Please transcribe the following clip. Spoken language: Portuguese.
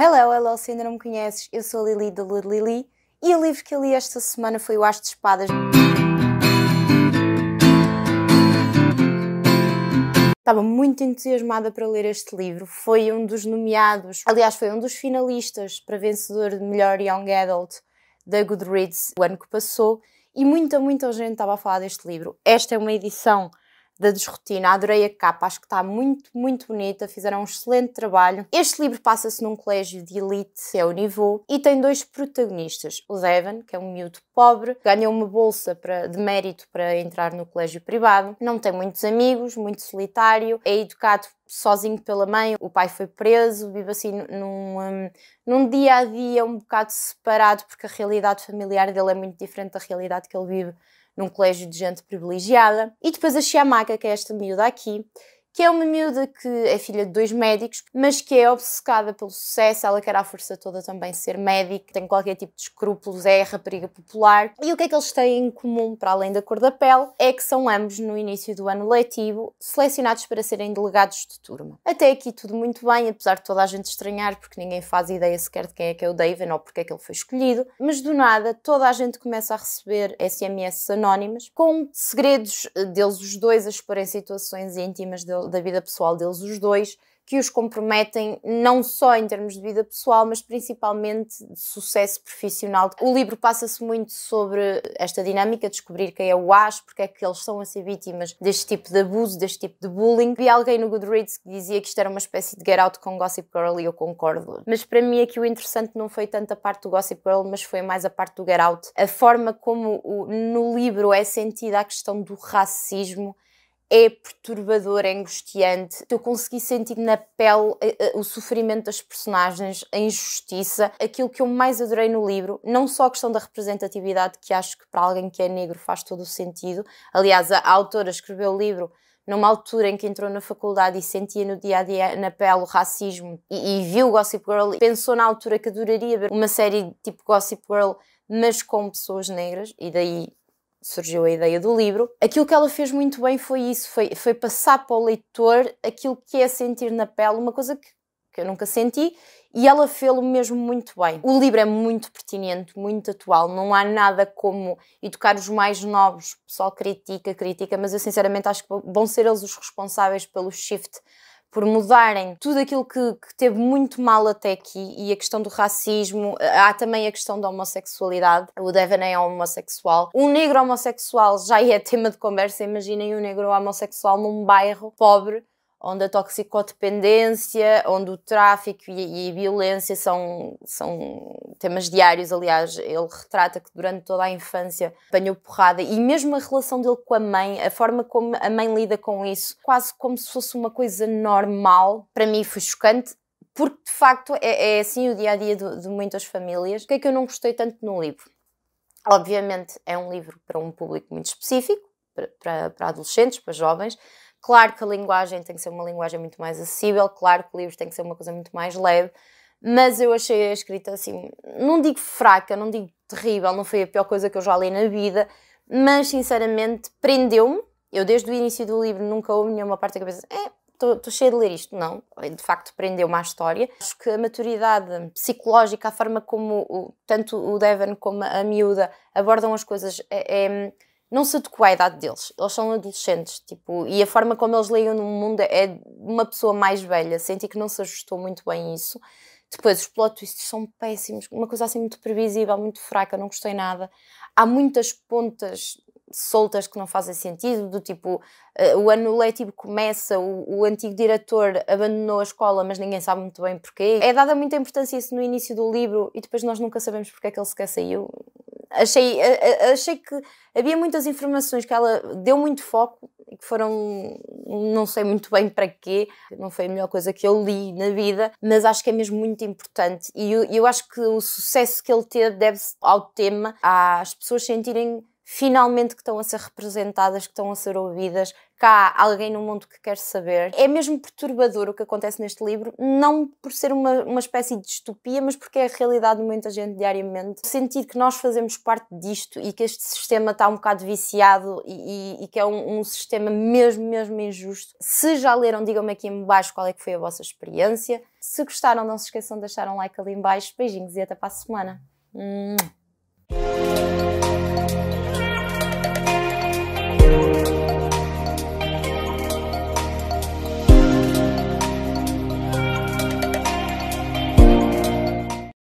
Hello, hello, se ainda não me conheces, eu sou a Lili da Lua de Lili e o livro que eu li esta semana foi O As de Espadas. Estava muito entusiasmada para ler este livro. Foi um dos nomeados, aliás, foi um dos finalistas para vencedor de melhor Young Adult da Goodreads o ano que passou e muita, muita gente estava a falar deste livro. Esta é uma edição da Desrotina. Adorei a capa, acho que está muito, muito bonita, fizeram um excelente trabalho. Este livro passa-se num colégio de elite, é o Niveau, e tem dois protagonistas. O Devon, que é um miúdo pobre, ganhou uma bolsa para, de mérito para entrar no colégio privado, não tem muitos amigos, muito solitário, é educado sozinho pela mãe, o pai foi preso, vive assim num, hum, num dia a dia um bocado separado, porque a realidade familiar dele é muito diferente da realidade que ele vive num colégio de gente privilegiada. E depois a Chiamaca, que é esta miúda aqui, que é uma miúda que é filha de dois médicos, mas que é obcecada pelo sucesso, ela quer à força toda também ser médica, tem qualquer tipo de escrúpulos, é rapariga popular. E o que é que eles têm em comum, para além da cor da pele, é que são ambos, no início do ano letivo, selecionados para serem delegados de turma. Até aqui tudo muito bem, apesar de toda a gente estranhar, porque ninguém faz ideia sequer de quem é que é o David ou porque é que ele foi escolhido, mas do nada toda a gente começa a receber SMS anónimas com segredos eh, deles os dois a exporem situações íntimas deles da vida pessoal deles, os dois, que os comprometem não só em termos de vida pessoal, mas principalmente de sucesso profissional. O livro passa-se muito sobre esta dinâmica, descobrir quem é o Ash, porque é que eles são a ser vítimas deste tipo de abuso, deste tipo de bullying. Vi alguém no Goodreads que dizia que isto era uma espécie de get out com Gossip Girl e eu concordo. Mas para mim aqui o interessante não foi tanto a parte do Gossip Girl, mas foi mais a parte do get out. A forma como o, no livro é sentida a questão do racismo é perturbador, é angustiante. Eu consegui sentir na pele eh, eh, o sofrimento das personagens, a injustiça, aquilo que eu mais adorei no livro, não só a questão da representatividade, que acho que para alguém que é negro faz todo o sentido. Aliás, a autora escreveu o livro numa altura em que entrou na faculdade e sentia no dia a dia na pele o racismo e, e viu Gossip Girl, e pensou na altura que adoraria ver uma série tipo Gossip Girl, mas com pessoas negras, e daí surgiu a ideia do livro. Aquilo que ela fez muito bem foi isso, foi, foi passar para o leitor aquilo que é sentir na pele, uma coisa que, que eu nunca senti, e ela fez-lo mesmo muito bem. O livro é muito pertinente, muito atual, não há nada como educar os mais novos, o pessoal critica, critica, mas eu sinceramente acho que vão ser eles os responsáveis pelo shift por mudarem tudo aquilo que, que teve muito mal até aqui e a questão do racismo, há também a questão da homossexualidade. O Devon é homossexual. Um negro homossexual já é tema de conversa, imaginem um negro homossexual num bairro pobre onde a toxicodependência, onde o tráfico e, e, a violência são, são temas diários. Aliás, ele retrata que durante toda a infância apanhou porrada e mesmo a relação dele com a mãe, a forma como a mãe lida com isso, quase como se fosse uma coisa normal, para mim foi chocante. Porque de facto é, é assim o dia a dia de, de muitas famílias. O que é que eu não gostei tanto no livro? Obviamente é um livro para um público muito específico, para, para, para adolescentes, para jovens, Claro que a linguagem tem que ser uma linguagem muito mais acessível, claro que livros tem que ser uma coisa muito mais leve, mas eu achei a escrita assim, não digo fraca, não digo terrível, não foi a pior coisa que eu já li na vida, mas sinceramente prendeu-me. Eu desde o início do livro nunca ouvi nenhuma parte da cabeça, é, eh, estou cheia de ler isto. Não, eh, de facto prendeu-me à história. Acho que a maturidade psicológica, a forma como o, tanto o Devon como a miúda abordam as coisas é, é não se adequa à idade deles. Eles são adolescentes, tipo, e a forma como eles leiam no mundo é de uma pessoa mais velha. Senti que não se ajustou muito bem isso. Depois, os plot twists são péssimos, uma coisa assim muito previsível, muito fraca, não gostei nada. Há muitas pontas soltas que não fazem sentido, do tipo, eh, o ano letivo começa, o, o, antigo diretor abandonou a escola, mas ninguém sabe muito bem porquê. É dada muita importância isso no início do livro e depois nós nunca sabemos porque é que ele sequer saiu achei, achei que havia muitas informações que ela deu muito foco e que foram, não sei muito bem para quê, não foi a melhor coisa que eu li na vida, mas acho que é mesmo muito importante. E eu, eu acho que o sucesso que ele teve deve-se ao tema, às pessoas sentirem finalmente que estão a ser representadas, que estão a ser ouvidas, que há alguém no mundo que quer saber. É mesmo perturbador o que acontece neste livro, não por ser uma, uma espécie de distopia, mas porque é a realidade de muita gente diariamente. Sentir que nós fazemos parte disto e que este sistema está um bocado viciado e, e, e que é um, um, sistema mesmo, mesmo injusto. Se já leram, digam-me aqui embaixo qual é que foi a vossa experiência. Se gostaram, não se esqueçam de deixar um like ali embaixo Beijinhos e até para a semana.